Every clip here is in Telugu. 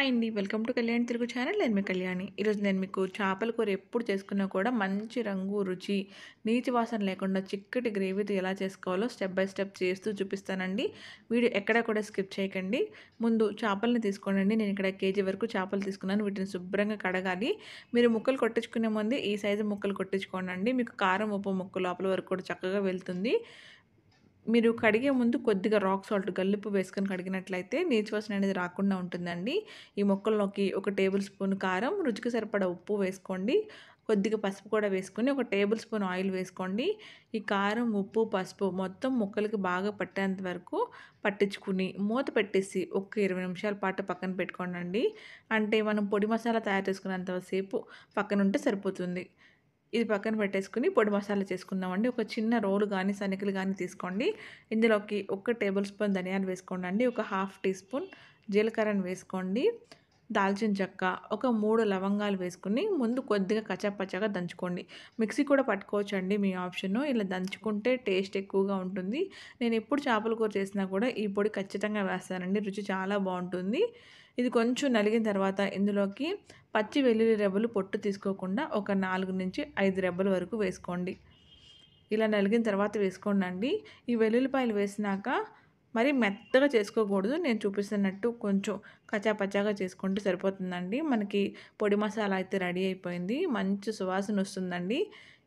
హాయ్ అండి welcome to Kalyan Telugu channel నేను మీ కళ్యాణి ఈరోజు నేను మీకు చేపల కూర ఎప్పుడు చేసుకున్నా కూడా మంచి రంగు రుచి నీచి వాసన లేకుండా చిక్కటి గ్రేవీతో ఎలా చేసుకోవాలో స్టెప్ బై స్టెప్ చేస్తూ చూపిస్తానండి వీడియో ఎక్కడా కూడా స్కిప్ చేయకండి ముందు చేపలని తీసుకోనండి నేను ఇక్కడ కేజీ వరకు చేపలు తీసుకున్నాను వీటిని శుభ్రంగా కడగాలి మీరు ముక్కలు కొట్టించుకునే ముందే ఈ సైజు ముక్కలు కొట్టించుకోనండి మీకు కారం ఉప్పు ముక్క లోపల వరకు కూడా చక్కగా వెళ్తుంది మీరు కడిగే ముందు కొద్దిగా రాక్ సాల్ట్ గల్లుపు వేసుకొని కడిగినట్లయితే నీచు వాసన అనేది రాకుండా ఉంటుందండి ఈ మొక్కల్లోకి ఒక టేబుల్ స్పూన్ కారం రుచికి సరిపడా ఉప్పు వేసుకోండి కొద్దిగా పసుపు కూడా వేసుకొని ఒక టేబుల్ స్పూన్ ఆయిల్ వేసుకోండి ఈ కారం ఉప్పు పసుపు మొత్తం ముక్కలకి బాగా పట్టేంత వరకు పట్టించుకుని మూత పెట్టేసి ఒక ఇరవై నిమిషాల పాటు పక్కన పెట్టుకోండి అంటే మనం పొడి మసాలా తయారు చేసుకున్నంతసేపు పక్కన ఉంటే సరిపోతుంది ఇది పక్కన పెట్టేసుకుని పొడి మసాలా చేసుకుందామండి ఒక చిన్న రోలు కానీ సనికలు కానీ తీసుకోండి ఇందులోకి ఒక టేబుల్ స్పూన్ ధనియాలు వేసుకోండి ఒక హాఫ్ టీ స్పూన్ జీలకర్రను వేసుకోండి దాల్చిన చెక్క ఒక మూడు లవంగాలు వేసుకుని ముందు కొద్దిగా కచ్చాపచ్చాగా దంచుకోండి మిక్సీ కూడా పట్టుకోవచ్చండి మీ ఆప్షన్ ఇలా దంచుకుంటే టేస్ట్ ఎక్కువగా ఉంటుంది నేను ఎప్పుడు చేపల కూర చేసినా కూడా ఈ పొడి ఖచ్చితంగా వేస్తానండి రుచి చాలా బాగుంటుంది ఇది కొంచెం నలిగిన తర్వాత ఇందులోకి పచ్చి వెల్లుల్లి రెబ్బలు పొట్టు తీసుకోకుండా ఒక నాలుగు నుంచి ఐదు రెబ్బల వరకు వేసుకోండి ఇలా నలిగిన తర్వాత వేసుకోండి ఈ వెల్లుల్లిపాయలు వేసినాక మరి మెత్తగా చేసుకోకూడదు నేను చూపిస్తున్నట్టు కొంచెం కచాపచాగా చేసుకుంటే సరిపోతుందండి మనకి పొడి మసాలా అయితే రెడీ అయిపోయింది మంచి సువాసన వస్తుందండి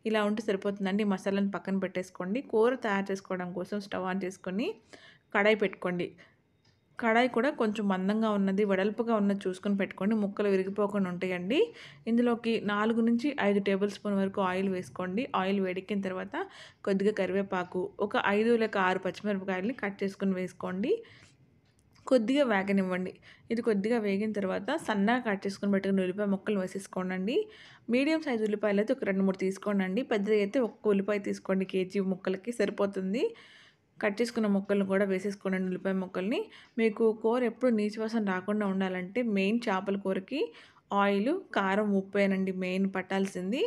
ఇలా ఉంటే సరిపోతుందండి మసాలాను పక్కన పెట్టేసుకోండి కూర తయారు చేసుకోవడం కోసం స్టవ్ ఆన్ చేసుకొని కడాయి పెట్టుకోండి కడాయి కూడా కొంచెం మందంగా ఉన్నది వెడల్పుగా ఉన్నది చూసుకొని పెట్టుకోండి ముక్కలు విరిగిపోకుండా ఉంటాయండి ఇందులోకి నాలుగు నుంచి ఐదు టేబుల్ స్పూన్ వరకు ఆయిల్ వేసుకోండి ఆయిల్ వేడికిన తర్వాత కొద్దిగా కరివేపాకు ఒక ఐదు లేక ఆరు పచ్చిమిరపకాయలని కట్ చేసుకొని వేసుకోండి కొద్దిగా వేగనివ్వండి ఇది కొద్దిగా వేగిన తర్వాత సన్నగా కట్ చేసుకుని పెట్టుకుని ఉల్లిపాయ ముక్కలు వేసేసుకోండి మీడియం సైజు ఉల్లిపాయలు అయితే ఒక రెండు మూడు తీసుకోండి పెద్దది అయితే ఒక్క ఉల్లిపాయ తీసుకోండి కేజీ ముక్కలకి సరిపోతుంది కట్ చేసుకున్న మొక్కలను కూడా వేసేసుకోండి ఉల్లిపాయ మొక్కల్ని మీకు కూర ఎప్పుడు నీచువాసన రాకుండా ఉండాలంటే మెయిన్ చేపల కూరకి ఆయిల్ కారం ఉప్పేనండి మెయిన్ పట్టాల్సింది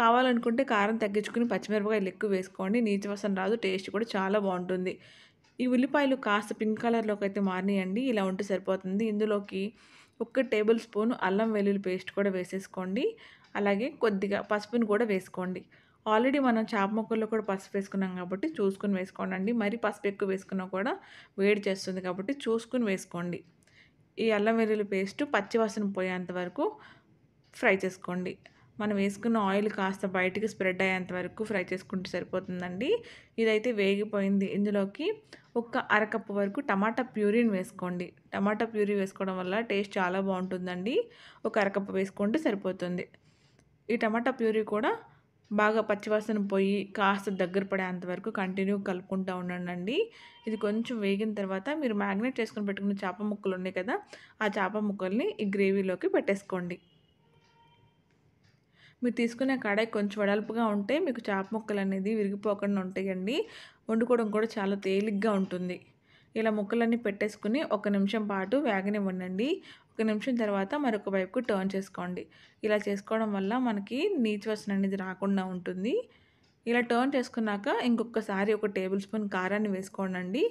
కావాలనుకుంటే కారం తగ్గించుకుని పచ్చిమిరపకాయలు ఎక్కువ వేసుకోండి నీచువాసన రాదు టేస్ట్ కూడా చాలా బాగుంటుంది ఈ ఉల్లిపాయలు కాస్త పింక్ కలర్లోకి అయితే మారినాయండి ఇలా ఉంటే సరిపోతుంది ఇందులోకి ఒక్క టేబుల్ స్పూన్ అల్లం వెల్లుల్లి పేస్ట్ కూడా వేసేసుకోండి అలాగే కొద్దిగా పసుపుని కూడా వేసుకోండి ఆల్రెడీ మనం చేప ముక్కల్లో కూడా పసుపు వేసుకున్నాం కాబట్టి చూసుకుని వేసుకోండి మరి పసుపు ఎక్కువ వేసుకున్నా కూడా వేడి చేస్తుంది కాబట్టి చూసుకుని వేసుకోండి ఈ అల్లం వెల్లుల్లి పేస్ట్ పచ్చివాసన పోయేంత వరకు ఫ్రై చేసుకోండి మనం వేసుకున్న ఆయిల్ కాస్త బయటికి స్ప్రెడ్ అయ్యేంత వరకు ఫ్రై చేసుకుంటే సరిపోతుందండి ఇదైతే వేగిపోయింది ఇందులోకి ఒక అరకప్పు వరకు టమాటా ప్యూరీని వేసుకోండి టమాటా ప్యూరీ వేసుకోవడం వల్ల టేస్ట్ చాలా బాగుంటుందండి ఒక అరకప్పు వేసుకుంటే సరిపోతుంది ఈ టమాటా ప్యూరీ కూడా బాగా పచ్చివాసన పోయి కాస్త దగ్గర పడేంత వరకు కంటిన్యూ కలుపుకుంటూ ఉండండి ఇది కొంచెం వేగిన తర్వాత మీరు మ్యాగ్నెట్ చేసుకుని పెట్టుకున్న చేప ముక్కలు ఉన్నాయి కదా ఆ చేప ముక్కల్ని ఈ గ్రేవీలోకి పెట్టేసుకోండి మీరు తీసుకునే కడాయి కొంచెం వడల్పుగా ఉంటే మీకు చేప ముక్కలు అనేది విరిగిపోకుండా ఉంటాయండి వండుకోవడం కూడా చాలా తేలిగ్గా ఉంటుంది ఇలా ముక్కలన్నీ పెట్టేసుకుని ఒక నిమిషం పాటు వేగనివ్వండి ఒక నిమిషం తర్వాత మరొక వైపుకు టర్న్ చేసుకోండి ఇలా చేసుకోవడం వల్ల మనకి నీచు వసన అనేది రాకుండా ఉంటుంది ఇలా టర్న్ చేసుకున్నాక ఇంకొకసారి ఒక టేబుల్ స్పూన్ కారాన్ని వేసుకోండి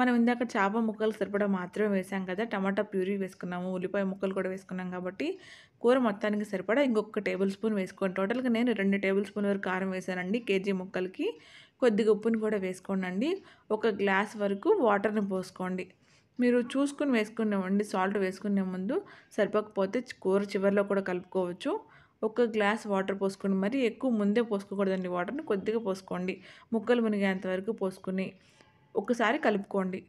మనం ఇందాక చేప ముక్కలు సరిపడా మాత్రమే వేసాం కదా టమాటా ప్యూరీ వేసుకున్నాము ఉల్లిపాయ ముక్కలు కూడా వేసుకున్నాం కాబట్టి కూర మొత్తానికి సరిపడా ఇంకొక టేబుల్ స్పూన్ వేసుకోండి టోటల్గా నేను రెండు టేబుల్ స్పూన్ వరకు కారం వేశానండి కేజీ ముక్కలకి కొద్దిగా ఉప్పుని కూడా వేసుకోండి ఒక గ్లాస్ వరకు వాటర్ని పోసుకోండి మీరు చూసుకుని వేసుకునేవ్వండి సాల్ట్ వేసుకునే ముందు సరిపోకపోతే కూర చివరిలో కూడా కలుపుకోవచ్చు ఒక గ్లాస్ వాటర్ పోసుకుని మరి ఎక్కువ ముందే పోసుకోకూడదండి వాటర్ని కొద్దిగా పోసుకోండి ముక్కలు మునిగేంత వరకు పోసుకుని ఒకసారి కలుపుకోండి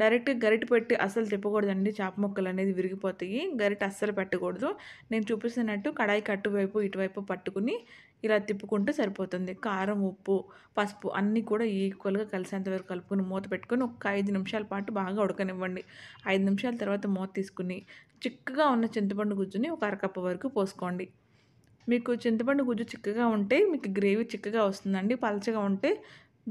డైరెక్ట్గా గరిట పెట్టి అస్సలు తిప్పకూడదండి చేప ముక్కలు అనేది విరిగిపోతాయి గరిట అస్సలు పెట్టకూడదు నేను చూపిస్తున్నట్టు కడాయి కట్టువైపు ఇటువైపు పట్టుకుని ఇలా తిప్పుకుంటే సరిపోతుంది కారం ఉప్పు పసుపు అన్నీ కూడా ఈక్వల్గా కలిసేంతవరకు కలుపుకుని మూత పెట్టుకొని ఒక ఐదు నిమిషాల పాటు బాగా ఉడకనివ్వండి ఐదు నిమిషాల తర్వాత మూత తీసుకుని చిక్కగా ఉన్న చింతపండు గుజ్జుని ఒక అరకప్పు వరకు పోసుకోండి మీకు చింతపండు గుజ్జు చిక్కగా ఉంటే మీకు గ్రేవీ చిక్కగా వస్తుందండి పలచగా ఉంటే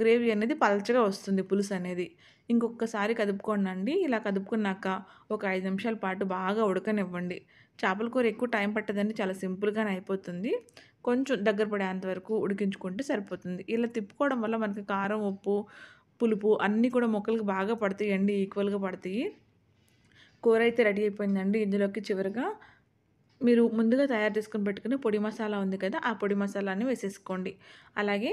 గ్రేవీ అనేది పలచగా వస్తుంది పులుసు అనేది ఇంకొకసారి కదుపుకోండి ఇలా కదుపుకున్నాక ఒక ఐదు నిమిషాల పాటు బాగా ఉడకనివ్వండి చేపల కూర ఎక్కువ టైం పట్టదండి చాలా సింపుల్గానే అయిపోతుంది కొంచెం దగ్గర పడేంత వరకు ఉడికించుకుంటే సరిపోతుంది ఇలా తిప్పుకోవడం వల్ల మనకి కారం ఉప్పు పులుపు అన్నీ కూడా మొక్కలకు బాగా పడతాయి అండి ఈక్వల్గా పడతాయి కూర అయితే రెడీ అయిపోయిందండి ఇందులోకి చివరిగా మీరు ముందుగా తయారు చేసుకుని పెట్టుకుని పొడి మసాలా ఉంది కదా ఆ పొడి మసాలాని వేసేసుకోండి అలాగే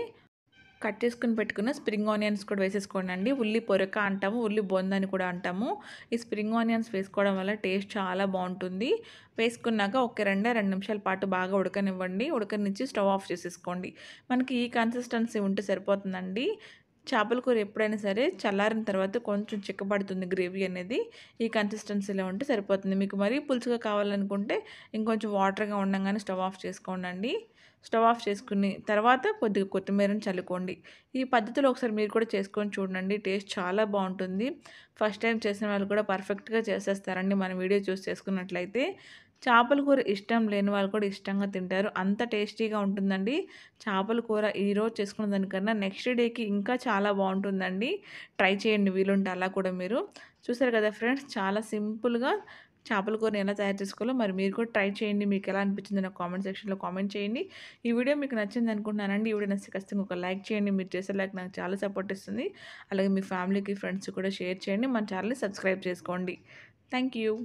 కట్ చేసుకుని పెట్టుకున్న స్ప్రింగ్ ఆనియన్స్ కూడా వేసేసుకోండి అండి ఉల్లి పొరక అంటాము ఉల్లి బొందని కూడా అంటాము ఈ స్ప్రింగ్ ఆనియన్స్ వేసుకోవడం వల్ల టేస్ట్ చాలా బాగుంటుంది వేసుకున్నాక ఒక రెండే రెండు నిమిషాల పాటు బాగా ఉడకనివ్వండి ఉడకనిచ్చి స్టవ్ ఆఫ్ చేసేసుకోండి మనకి ఈ కన్సిస్టెన్సీ ఉంటే సరిపోతుందండి చేపల కూర ఎప్పుడైనా సరే చల్లారిన తర్వాత కొంచెం చిక్కబడుతుంది గ్రేవీ అనేది ఈ కన్సిస్టెన్సీలో ఉంటే సరిపోతుంది మీకు మరీ పులుసుగా కావాలనుకుంటే ఇంకొంచెం వాటర్గా ఉండగానే స్టవ్ ఆఫ్ చేసుకోండి స్టవ్ ఆఫ్ చేసుకుని తర్వాత కొద్దిగా కొత్తిమీరని చల్లుకోండి ఈ పద్ధతిలో ఒకసారి మీరు కూడా చేసుకొని చూడండి టేస్ట్ చాలా బాగుంటుంది ఫస్ట్ టైం చేసిన వాళ్ళు కూడా పర్ఫెక్ట్గా చేసేస్తారండి మన వీడియో చూసి చేసుకున్నట్లయితే చేపల కూర ఇష్టం లేని వాళ్ళు కూడా ఇష్టంగా తింటారు అంత టేస్టీగా ఉంటుందండి చేపల కూర ఈరోజు చేసుకున్న దానికన్నా నెక్స్ట్ డేకి ఇంకా చాలా బాగుంటుందండి ట్రై చేయండి వీలుంటే అలా కూడా మీరు చూసారు కదా ఫ్రెండ్స్ చాలా సింపుల్గా చేపల కూరని ఎలా తయారు చేసుకోవాలో మరి మీరు కూడా ట్రై చేయండి మీకు ఎలా అనిపించింది నాకు కామెంట్ సెక్షన్లో కామెంట్ చేయండి ఈ వీడియో మీకు నచ్చింది అనుకుంటున్నానండి ఈ వీడియో నచ్చి ఖచ్చితంగా ఒక లైక్ చేయండి మీరు చేసే లైక్ నాకు చాలా సపోర్ట్ ఇస్తుంది అలాగే మీ ఫ్యామిలీకి ఫ్రెండ్స్ కూడా షేర్ చేయండి మన ఛానల్ని సబ్స్క్రైబ్ చేసుకోండి థ్యాంక్